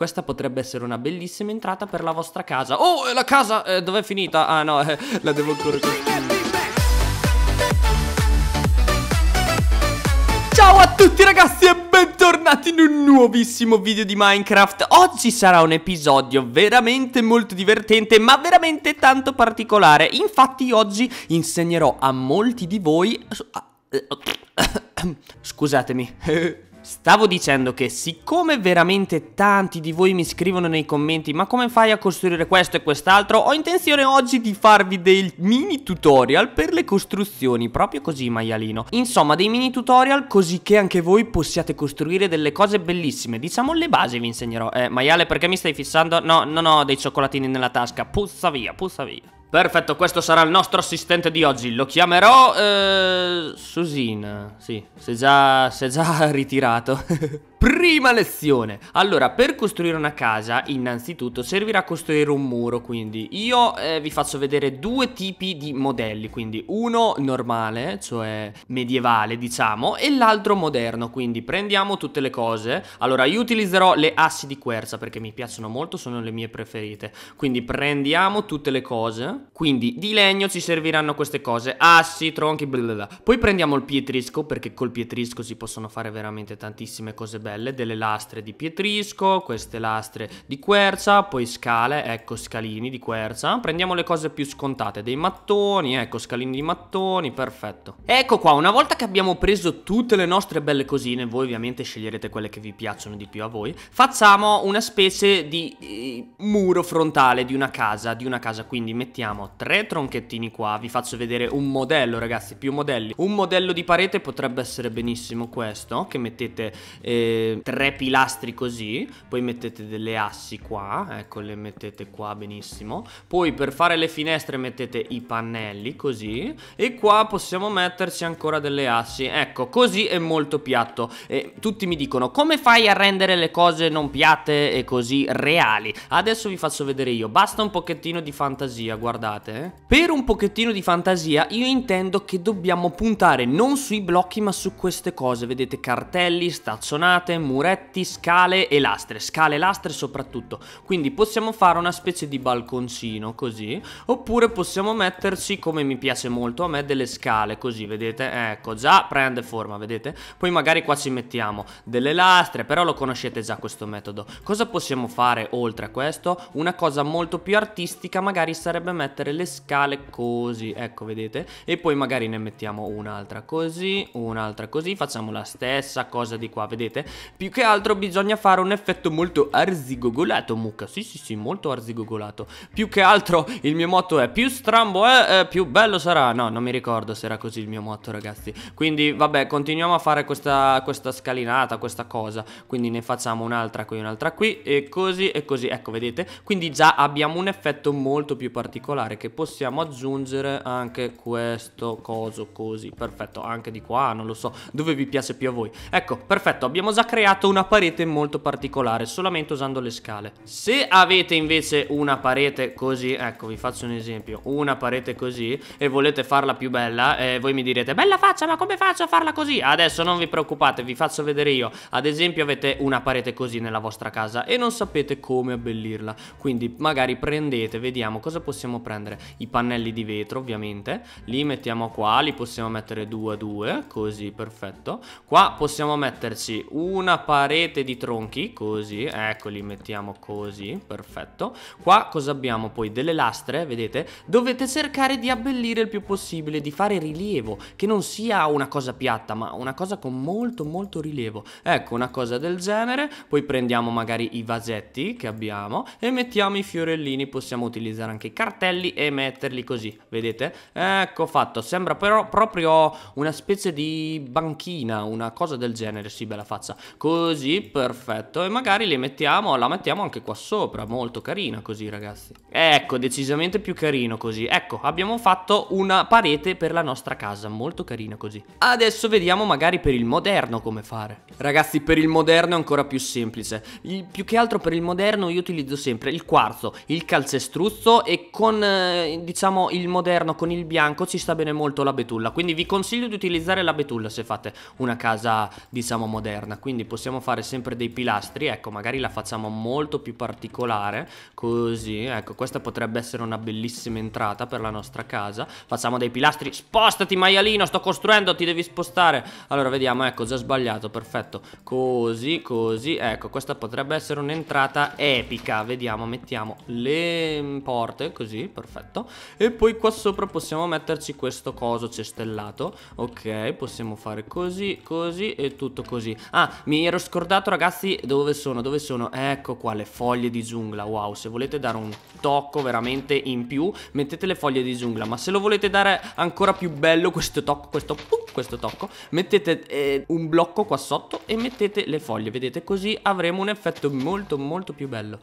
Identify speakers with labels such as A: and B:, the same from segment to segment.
A: Questa potrebbe essere una bellissima entrata per la vostra casa. Oh, eh, la casa! Eh, dov'è finita? Ah no, eh, la devo ancora costruire. Ciao a tutti ragazzi e bentornati in un nuovissimo video di Minecraft Oggi sarà un episodio veramente molto divertente ma veramente tanto particolare Infatti oggi insegnerò a molti di voi... Ah, eh, scusatemi Stavo dicendo che siccome veramente tanti di voi mi scrivono nei commenti ma come fai a costruire questo e quest'altro ho intenzione oggi di farvi dei mini tutorial per le costruzioni proprio così maialino insomma dei mini tutorial così che anche voi possiate costruire delle cose bellissime diciamo le basi vi insegnerò eh maiale perché mi stai fissando? No no no dei cioccolatini nella tasca puzza via puzza via Perfetto, questo sarà il nostro assistente di oggi. Lo chiamerò... Eh, Susina. Sì, si è già, si già ritirato. Prima lezione! Allora, per costruire una casa, innanzitutto, servirà costruire un muro, quindi io eh, vi faccio vedere due tipi di modelli, quindi uno normale, cioè medievale, diciamo, e l'altro moderno, quindi prendiamo tutte le cose. Allora, io utilizzerò le assi di quercia perché mi piacciono molto, sono le mie preferite. Quindi prendiamo tutte le cose, quindi di legno ci serviranno queste cose, assi, tronchi, bla bla Poi prendiamo il pietrisco, perché col pietrisco si possono fare veramente tantissime cose belle modelle delle lastre di Pietrisco, queste lastre di quercia, poi scale, ecco scalini di quercia. Prendiamo le cose più scontate, dei mattoni, ecco scalini di mattoni, perfetto. Ecco qua, una volta che abbiamo preso tutte le nostre belle cosine, voi ovviamente sceglierete quelle che vi piacciono di più a voi, facciamo una specie di eh, muro frontale di una casa, di una casa, quindi mettiamo tre tronchettini qua, vi faccio vedere un modello ragazzi, più modelli. Un modello di parete potrebbe essere benissimo questo, che mettete... Eh, tre pilastri così, poi mettete delle assi qua, ecco le mettete qua benissimo, poi per fare le finestre mettete i pannelli così e qua possiamo metterci ancora delle assi, ecco così è molto piatto e tutti mi dicono come fai a rendere le cose non piatte e così reali? Adesso vi faccio vedere io, basta un pochettino di fantasia, guardate. Eh. Per un pochettino di fantasia io intendo che dobbiamo puntare non sui blocchi ma su queste cose, vedete cartelli, stazionate, vetrate, muretti, scale e lastre, scale e lastre soprattutto. Quindi possiamo fare una specie di balconcino così, oppure possiamo metterci, come mi piace molto a me, delle scale così, vedete? Ecco, già prende forma, vedete? Poi magari qua ci mettiamo delle lastre, però lo conoscete già questo metodo. Cosa possiamo fare oltre a questo? Una cosa molto più artistica magari sarebbe mettere le scale così, ecco, vedete? E poi magari ne mettiamo un'altra così, un'altra così, facciamo la stessa cosa di qua, vedete? Più che altro bisogna fare un effetto molto arzigogolato, mucca. Sì, sì, sì, molto arzigogolato. Più che altro il mio motto è più strambo è, eh, più bello sarà. No, non mi ricordo se era così il mio motto, ragazzi. Quindi, vabbè, continuiamo a fare questa, questa scalinata, questa cosa. Quindi ne facciamo un'altra qui, un'altra qui e così e così. Ecco, vedete? Quindi già abbiamo un effetto molto più particolare che possiamo aggiungere anche questo coso così. Perfetto, anche di qua, non lo so, dove vi piace più a voi. Ecco, perfetto, abbiamo già cosa creato una parete molto particolare solamente usando le scale. Se avete invece una parete così, ecco vi faccio un esempio, una parete così e volete farla più bella, eh, voi mi direte bella faccia ma come faccio a farla così? Adesso non vi preoccupate, vi faccio vedere io. Ad esempio avete una parete così nella vostra casa e non sapete come abbellirla, quindi magari prendete, vediamo cosa possiamo prendere, i pannelli di vetro ovviamente, li mettiamo qua, li possiamo mettere due a due, così perfetto. Qua possiamo metterci un una parete di tronchi, così, ecco li mettiamo così, perfetto. Qua cosa abbiamo poi? Delle lastre, vedete? Dovete cercare di abbellire il più possibile, di fare rilievo, che non sia una cosa piatta, ma una cosa con molto molto rilievo. Ecco, una cosa del genere, poi prendiamo magari i vasetti che abbiamo e mettiamo i fiorellini, possiamo utilizzare anche i cartelli e metterli così, vedete? Ecco fatto, sembra però proprio una specie di banchina, una cosa del genere, sì bella faccia. Così, perfetto. E magari le mettiamo, la mettiamo anche qua sopra. Molto carina così, ragazzi. Ecco, decisamente più carino così. Ecco, abbiamo fatto una parete per la nostra casa. Molto carina così. Adesso vediamo magari per il moderno come fare. Ragazzi, per il moderno è ancora più semplice. Il, più che altro per il moderno io utilizzo sempre il quarzo, il calcestruzzo e con, eh, diciamo, il moderno con il bianco ci sta bene molto la betulla. Quindi vi consiglio di utilizzare la betulla se fate una casa, diciamo, moderna. Quindi quindi possiamo fare sempre dei pilastri, ecco magari la facciamo molto più particolare, così, ecco questa potrebbe essere una bellissima entrata per la nostra casa, facciamo dei pilastri, spostati maialino, sto costruendo, ti devi spostare, allora vediamo, ecco già sbagliato, perfetto, così, così, ecco questa potrebbe essere un'entrata epica, vediamo, mettiamo le porte, così, perfetto, e poi qua sopra possiamo metterci questo coso cestellato, ok, possiamo fare così, così e tutto così, ah mi ero scordato ragazzi dove sono, dove sono Ecco qua le foglie di giungla Wow se volete dare un tocco veramente in più Mettete le foglie di giungla Ma se lo volete dare ancora più bello questo tocco Questo, questo tocco Mettete eh, un blocco qua sotto e mettete le foglie Vedete così avremo un effetto molto molto più bello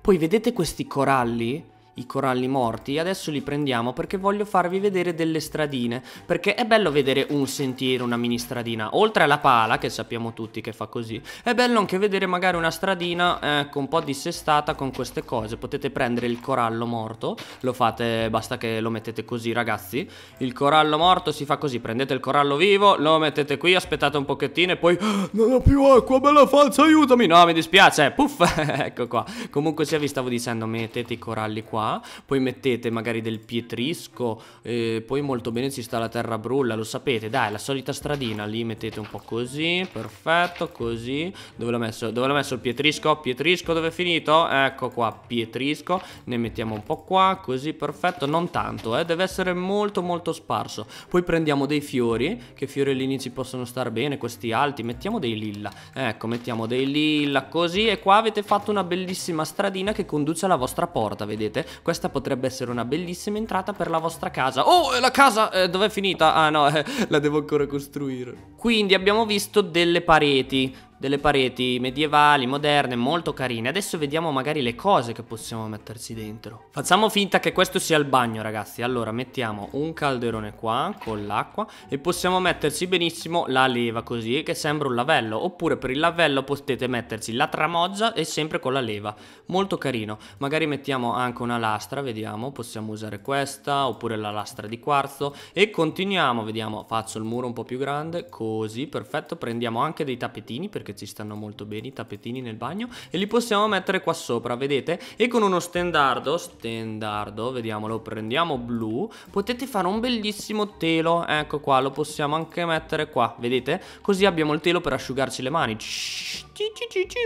A: Poi vedete questi coralli? i coralli morti. Adesso li prendiamo perché voglio farvi vedere delle stradine. Perché è bello vedere un sentiero, una mini stradina. Oltre alla pala, che sappiamo tutti che fa così, è bello anche vedere magari una stradina ecco, un po' dissestata con queste cose. Potete prendere il corallo morto, lo fate, basta che lo mettete così ragazzi. Il corallo morto si fa così, prendete il corallo vivo, lo mettete qui, aspettate un pochettino e poi... Ah, non ho più acqua, bella falsa, aiutami! No, mi dispiace, puff, ecco qua. Comunque sia vi stavo dicendo, mettete i coralli qua qua, poi mettete magari del pietrisco, eh, poi molto bene ci sta la terra brulla, lo sapete, dai, la solita stradina, lì mettete un po' così, perfetto, così, dove l'ho messo? Dove l'ho messo il pietrisco? Pietrisco dove è finito? Ecco qua, pietrisco, ne mettiamo un po' qua, così, perfetto, non tanto, eh, deve essere molto molto sparso, poi prendiamo dei fiori, che fiorellini ci possono star bene, questi alti, mettiamo dei lilla, ecco, mettiamo dei lilla, così, e qua avete fatto una bellissima stradina che conduce alla vostra porta, vedete? questa potrebbe essere una bellissima entrata per la vostra casa Oh, eh, la casa, eh, dov'è finita? Ah no, eh, la devo ancora costruire Quindi abbiamo visto delle pareti delle pareti medievali, moderne, molto carine. Adesso vediamo magari le cose che possiamo metterci dentro. Facciamo finta che questo sia il bagno, ragazzi. Allora, mettiamo un calderone qua con l'acqua e possiamo metterci benissimo la leva così che sembra un lavello. Oppure per il lavello potete metterci la tramoggia e sempre con la leva. Molto carino. Magari mettiamo anche una lastra, vediamo. Possiamo usare questa oppure la lastra di quarzo. E continuiamo, vediamo. Faccio il muro un po' più grande, così, perfetto. Prendiamo anche dei tappetini perché che ci stanno molto bene i tappetini nel bagno e li possiamo mettere qua sopra, vedete? E con uno stendardo, stendardo, vediamolo, prendiamo blu, potete fare un bellissimo telo, ecco qua, lo possiamo anche mettere qua, vedete? Così abbiamo il telo per asciugarci le mani.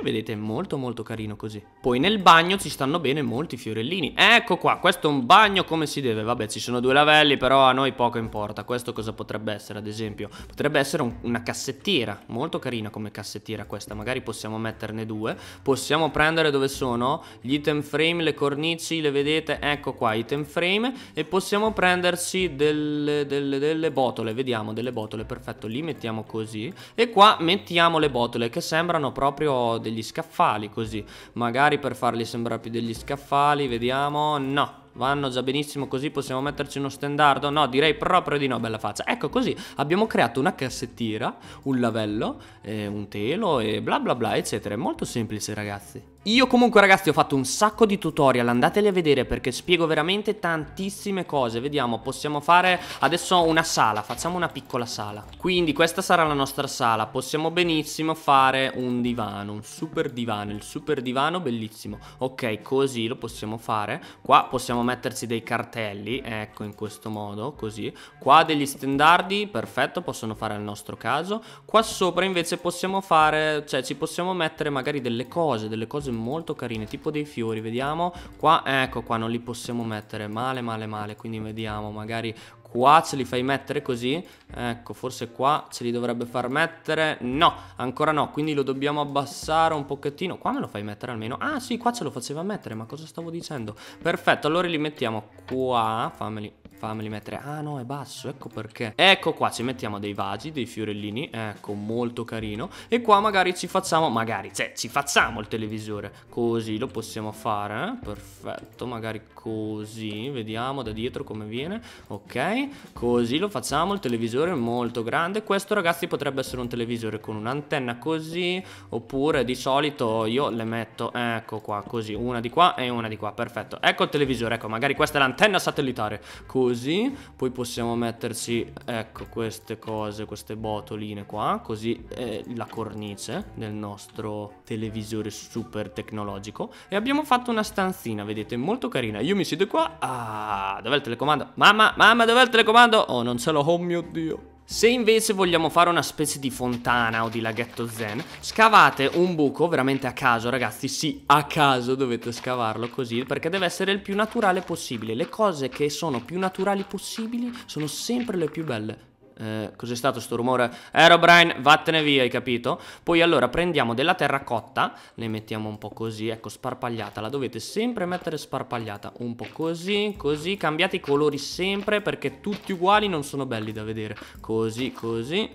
A: Vedete, molto molto carino così Poi nel bagno ci stanno bene molti fiorellini Ecco qua, questo è un bagno come si deve Vabbè, ci sono due lavelli, però a noi poco importa Questo cosa potrebbe essere, ad esempio? Potrebbe essere un, una cassettiera Molto carina come cassettiera tastiera questa, magari possiamo metterne due. Possiamo prendere dove sono gli item frame, le cornici, le vedete? Ecco qua, item frame. E possiamo prenderci delle, delle, delle botole, vediamo, delle botole, perfetto, li mettiamo così. E qua mettiamo le botole che sembrano proprio degli scaffali, così. Magari per farli sembrare più degli scaffali, vediamo, no vanno già benissimo così, possiamo metterci uno standard? No, direi proprio di no, bella faccia. Ecco così, abbiamo creato una cassettiera, un lavello, eh, un telo e bla bla bla, eccetera. È molto semplice ragazzi. Io comunque ragazzi ho fatto un sacco di tutorial, andateli a vedere perché spiego veramente tantissime cose Vediamo, possiamo fare adesso una sala, facciamo una piccola sala Quindi questa sarà la nostra sala, possiamo benissimo fare un divano, un super divano, il super divano bellissimo Ok, così lo possiamo fare Qua possiamo metterci dei cartelli, ecco in questo modo, così Qua degli standardi, perfetto, possono fare al nostro caso Qua sopra invece possiamo fare, cioè ci possiamo mettere magari delle cose, delle cose molto carine, tipo dei fiori, vediamo. Qua, ecco qua, non li possiamo mettere male, male, male, quindi vediamo, magari qua ce li fai mettere così ecco forse qua ce li dovrebbe far mettere no ancora no quindi lo dobbiamo abbassare un pochettino qua me lo fai mettere almeno ah sì qua ce lo faceva mettere ma cosa stavo dicendo perfetto allora li mettiamo qua fammeli Fammeli mettere Ah no è basso ecco perché Ecco qua ci mettiamo dei vasi Dei fiorellini Ecco molto carino E qua magari ci facciamo Magari cioè ci facciamo il televisore Così lo possiamo fare eh? Perfetto magari così Vediamo da dietro come viene Ok Così lo facciamo il televisore è molto grande Questo ragazzi potrebbe essere un televisore Con un'antenna così Oppure di solito io le metto Ecco qua così Una di qua e una di qua Perfetto Ecco il televisore Ecco magari questa è l'antenna satellitare Così così, poi possiamo metterci, ecco, queste cose, queste botoline qua, così è eh, la cornice del nostro televisore super tecnologico. E abbiamo fatto una stanzina, vedete, molto carina. Io mi siedo qua, ah, dov'è il telecomando? Mamma, mamma, dov'è il telecomando? Oh, non ce l'ho, oh mio Dio. Se invece vogliamo fare una specie di fontana o di laghetto zen, scavate un buco veramente a caso, ragazzi, sì, a caso dovete scavarlo così, perché deve essere il più naturale possibile. Le cose che sono più naturali possibili sono sempre le più belle eh, cos'è stato sto rumore? Aerobrine, eh, vattene via, hai capito? Poi allora prendiamo della terracotta, ne mettiamo un po' così, ecco, sparpagliata, la dovete sempre mettere sparpagliata, un po' così, così, cambiate i colori sempre perché tutti uguali non sono belli da vedere, così, così,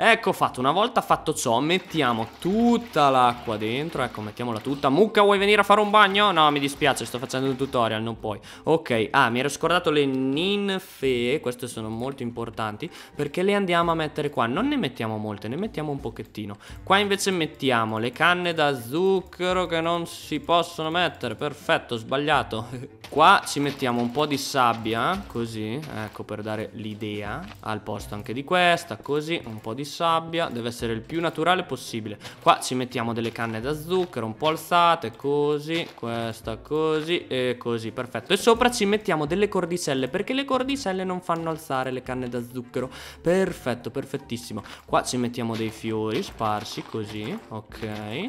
A: Ecco fatto, una volta fatto ciò mettiamo tutta l'acqua dentro Ecco, mettiamola tutta Mucca, vuoi venire a fare un bagno? No, mi dispiace, sto facendo un tutorial, non puoi Ok, ah, mi ero scordato le ninfee Queste sono molto importanti Perché le andiamo a mettere qua Non ne mettiamo molte, ne mettiamo un pochettino Qua invece mettiamo le canne da zucchero Che non si possono mettere Perfetto, sbagliato Qua ci mettiamo un po' di sabbia Così, ecco, per dare l'idea Al posto anche di questa Così, un po' di sabbia deve essere il più naturale possibile qua ci mettiamo delle canne da zucchero un po' alzate così questa così e così perfetto e sopra ci mettiamo delle cordicelle perché le cordicelle non fanno alzare le canne da zucchero perfetto perfettissimo qua ci mettiamo dei fiori sparsi così ok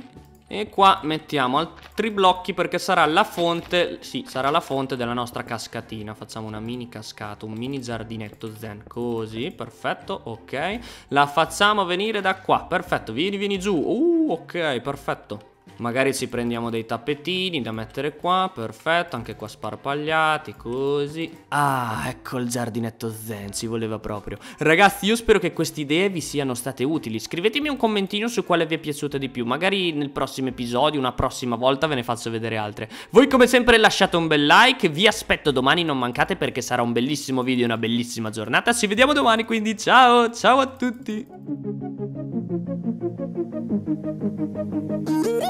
A: e qua mettiamo altri blocchi perché sarà la fonte, sì, sarà la fonte della nostra cascatina. Facciamo una mini cascata, un mini giardinetto zen, così, perfetto, ok. La facciamo venire da qua, perfetto, vieni, vieni giù, uh, ok, perfetto. Magari ci prendiamo dei tappetini da mettere qua, perfetto, anche qua sparpagliati, così. Ah, ecco il giardinetto zen, ci voleva proprio. Ragazzi, io spero che queste idee vi siano state utili. Scrivetemi un commentino su quale vi è piaciuta di più. Magari nel prossimo episodio, una prossima volta, ve ne faccio vedere altre. Voi come sempre lasciate un bel like, vi aspetto domani, non mancate perché sarà un bellissimo video e una bellissima giornata. Ci vediamo domani, quindi ciao, ciao a tutti.